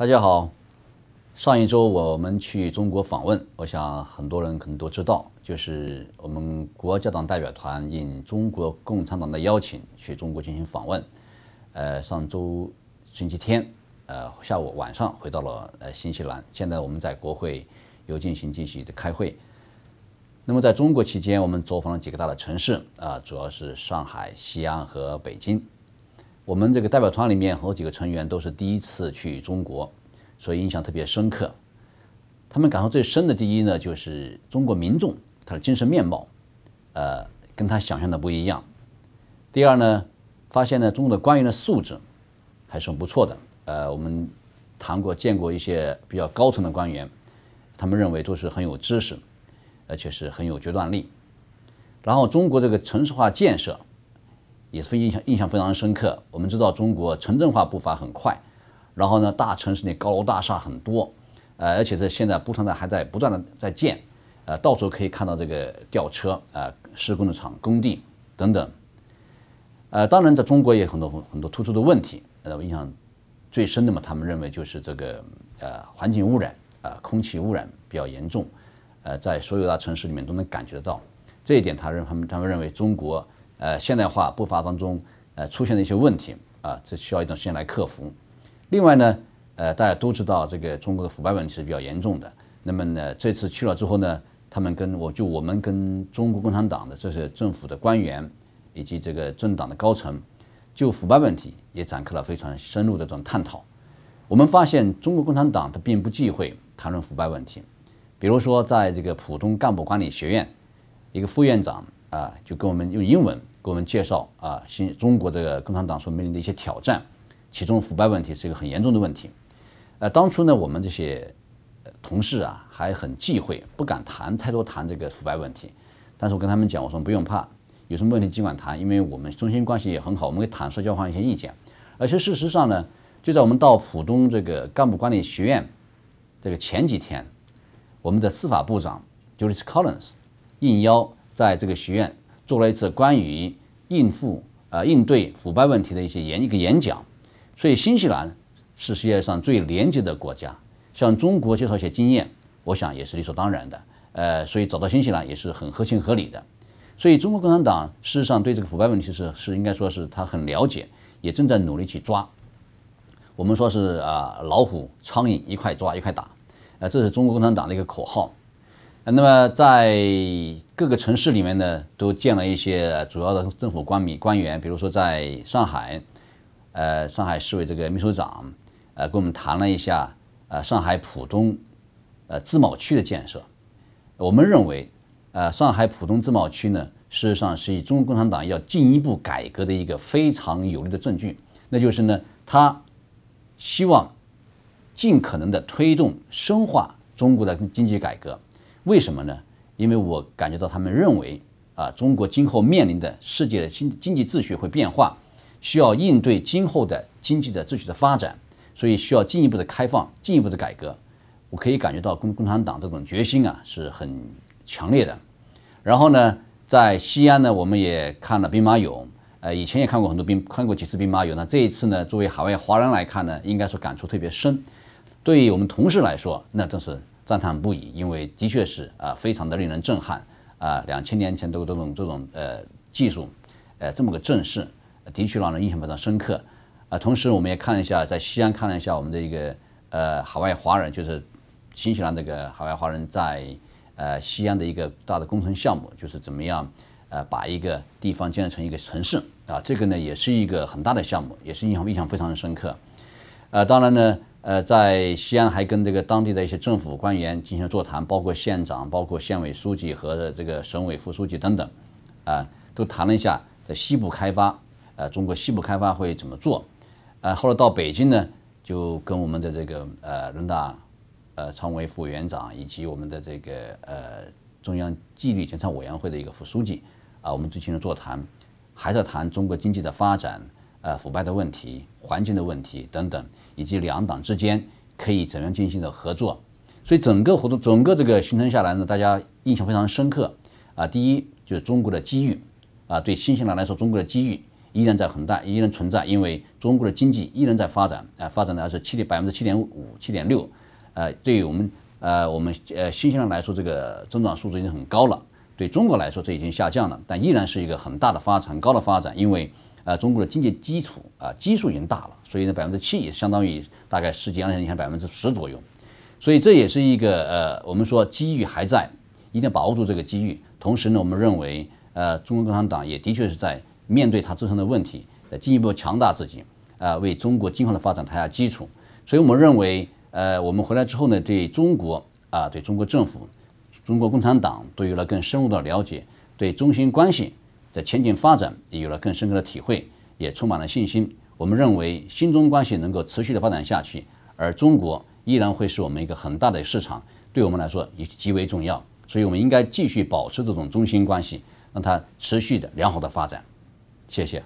大家好，上一周我们去中国访问，我想很多人可能都知道，就是我们国家党代表团应中国共产党的邀请去中国进行访问。呃，上周星期天，呃，下午晚上回到了呃新西兰。现在我们在国会又进行进行的开会。那么在中国期间，我们走访了几个大的城市，啊，主要是上海、西安和北京。我们这个代表团里面好几个成员都是第一次去中国，所以印象特别深刻。他们感受最深的第一呢，就是中国民众他的精神面貌，呃，跟他想象的不一样。第二呢，发现呢中国的官员的素质还是很不错的。呃，我们谈过见过一些比较高层的官员，他们认为都是很有知识，而且是很有决断力。然后中国这个城市化建设。也是印象印象非常深刻。我们知道中国城镇化步伐很快，然后呢，大城市里高楼大厦很多，呃，而且在现在不断的还在不断的在建，呃，到处可以看到这个吊车，呃，施工的厂、工地等等。呃，当然在中国也有很多很多突出的问题，那么印象最深的嘛，他们认为就是这个呃环境污染，啊，空气污染比较严重，呃，在所有大城市里面都能感觉得到，这一点，他认他们他们认为中国。呃，现代化步伐当中，呃，出现的一些问题啊，这需要一段时间来克服。另外呢，呃，大家都知道，这个中国的腐败问题是比较严重的。那么呢，这次去了之后呢，他们跟我就我们跟中国共产党的这些政府的官员以及这个政党的高层，就腐败问题也展开了非常深入的这种探讨。我们发现，中国共产党它并不忌讳谈论腐败问题。比如说，在这个普通干部管理学院，一个副院长啊，就跟我们用英文。给我们介绍啊，新中国的共产党所面临的一些挑战，其中腐败问题是一个很严重的问题。呃，当初呢，我们这些同事啊，还很忌讳，不敢谈太多谈这个腐败问题。但是我跟他们讲，我说不用怕，有什么问题尽管谈，因为我们中心关系也很好，我们可以坦率交换一些意见。而且事实上呢，就在我们到浦东这个干部管理学院这个前几天，我们的司法部长 j u l i u s Collins 应邀在这个学院做了一次关于。应付啊应对腐败问题的一些演一个演讲，所以新西兰是世界上最廉洁的国家，向中国介绍一些经验，我想也是理所当然的。呃，所以找到新西兰也是很合情合理的。所以中国共产党事实上对这个腐败问题是是应该说是他很了解，也正在努力去抓。我们说是啊老虎苍蝇一块抓一块打，呃这是中国共产党的一个口号。呃，那么在各个城市里面呢，都建了一些主要的政府官民官员，比如说在上海，呃，上海市委这个秘书长，呃，跟我们谈了一下，呃，上海浦东，呃，自贸区的建设。我们认为，呃，上海浦东自贸区呢，事实上是以中国共产党要进一步改革的一个非常有力的证据，那就是呢，他希望尽可能的推动深化中国的经济改革。为什么呢？因为我感觉到他们认为，啊，中国今后面临的世界的经经济秩序会变化，需要应对今后的经济的秩序的发展，所以需要进一步的开放，进一步的改革。我可以感觉到共共产党这种决心啊是很强烈的。然后呢，在西安呢，我们也看了兵马俑，呃，以前也看过很多兵，看过几次兵马俑那这一次呢，作为海外华人来看呢，应该说感触特别深。对于我们同事来说，那真是。赞叹不已，因为的确是啊，非常的令人震撼啊！两千年前都这种这种呃技术，呃，这么个阵势，的确让人印象非常深刻啊。同时，我们也看了一下，在西安看了一下我们的一个呃海外华人，就是新西兰这个海外华人在呃西安的一个大的工程项目，就是怎么样呃把一个地方建成一个城市啊。这个呢，也是一个很大的项目，也是印象印象非常的深刻呃，当然呢。呃，在西安还跟这个当地的一些政府官员进行座谈，包括县长、包括县委书记和这个省委副书记等等，啊，都谈了一下在西部开发，呃，中国西部开发会怎么做？啊，后来到北京呢，就跟我们的这个呃人大呃常委副委员长以及我们的这个呃中央纪律检查委员会的一个副书记啊，我们进行了座谈，还在谈中国经济的发展。呃，腐败的问题、环境的问题等等，以及两党之间可以怎样进行的合作，所以整个活动、整个这个行程下来呢，大家印象非常深刻。啊，第一就是中国的机遇，啊，对新西兰来说，中国的机遇依然在很大，依然存在，因为中国的经济依然在发展，啊，发展的是七点百分之七点五、七点六，呃，对于我们，呃，我们，呃，新西兰来说，这个增长速度已经很高了。对中国来说，这已经下降了，但依然是一个很大的发展、很高的发展，因为。啊，中国的经济基础啊，基数已经大了，所以呢，百分之七也相当于大概世界影响百分之十左右，所以这也是一个呃，我们说机遇还在，一定要把握住这个机遇。同时呢，我们认为呃，中国共产党也的确是在面对它自身的问题，在进一步强大自己，啊，为中国今后的发展打下基础。所以我们认为呃，我们回来之后呢，对中国啊，对中国政府、中国共产党都有了更深入的了解，对中新关系。的前景发展也有了更深刻的体会，也充满了信心。我们认为，新中关系能够持续的发展下去，而中国依然会是我们一个很大的市场，对我们来说也极为重要。所以，我们应该继续保持这种中心关系，让它持续的良好的发展。谢谢。